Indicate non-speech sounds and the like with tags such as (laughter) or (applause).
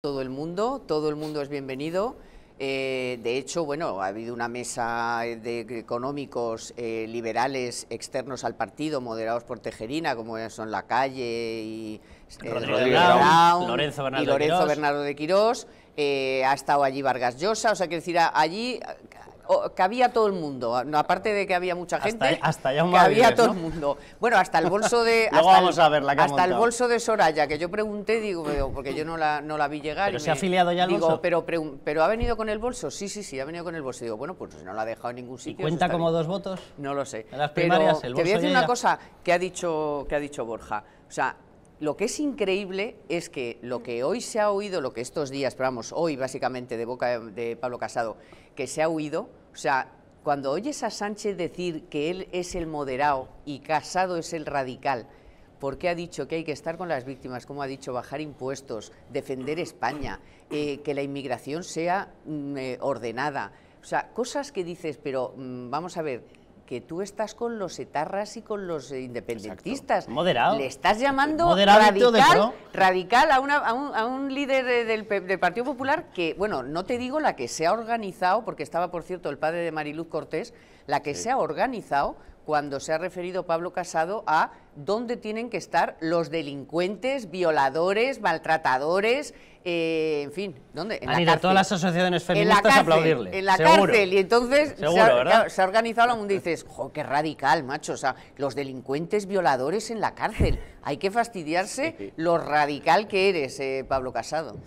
todo el mundo, todo el mundo es bienvenido. Eh, de hecho, bueno, ha habido una mesa de económicos eh, liberales externos al partido, moderados por Tejerina, como son La Calle y eh, Lorenzo Bernardo de Quirós. Bernardo de ha estado allí Vargas Llosa, o sea, que decir, allí que había todo el mundo, aparte de que había mucha gente, hasta, había todo el mundo. Bueno, hasta el bolso de (laughs) vamos a ver hasta el bolso de Soraya, que yo pregunté, digo, porque yo no la, no la vi llegar. ¿Pero se ha afiliado ya al digo, bolso? Pero, pero, ha venido con el bolso? Sí, sí, sí, ha venido con el bolso. Digo, bueno, pues no la ha dejado en ningún sitio. cuenta como dos votos? No lo sé. En las primarias, el bolso Te voy a decir una cosa que ha dicho, que ha dicho Borja. O sea, lo que es increíble es que lo que hoy se ha oído, lo que estos días, pero vamos, hoy básicamente de boca de Pablo Casado, que se ha oído, o sea, cuando oyes a Sánchez decir que él es el moderado y Casado es el radical, porque ha dicho que hay que estar con las víctimas, como ha dicho, bajar impuestos, defender España, eh, que la inmigración sea mm, eh, ordenada. O sea, cosas que dices, pero mm, vamos a ver, que tú estás con los etarras y con los independentistas. Moderado. Le estás llamando Moderado radical radical a, una, a, un, líder del, Partido Popular que, bueno, no te digo la que se ha organizado, porque estaba, por cierto, el padre de Mariluz Cortés, la que se ha organizado cuando se ha referido Pablo Casado a dónde tienen que estar los delincuentes, violadores, maltratadores, eh, en fin, ¿dónde? En la todas las asociaciones feministas aplaudirle. En la cárcel, y entonces se, ha, organizado la y dices, jo, qué radical, macho, o sea, los delincuentes violadores en la cárcel, hay que fastidiarse los radicales radical que eres, eh, Pablo Casado.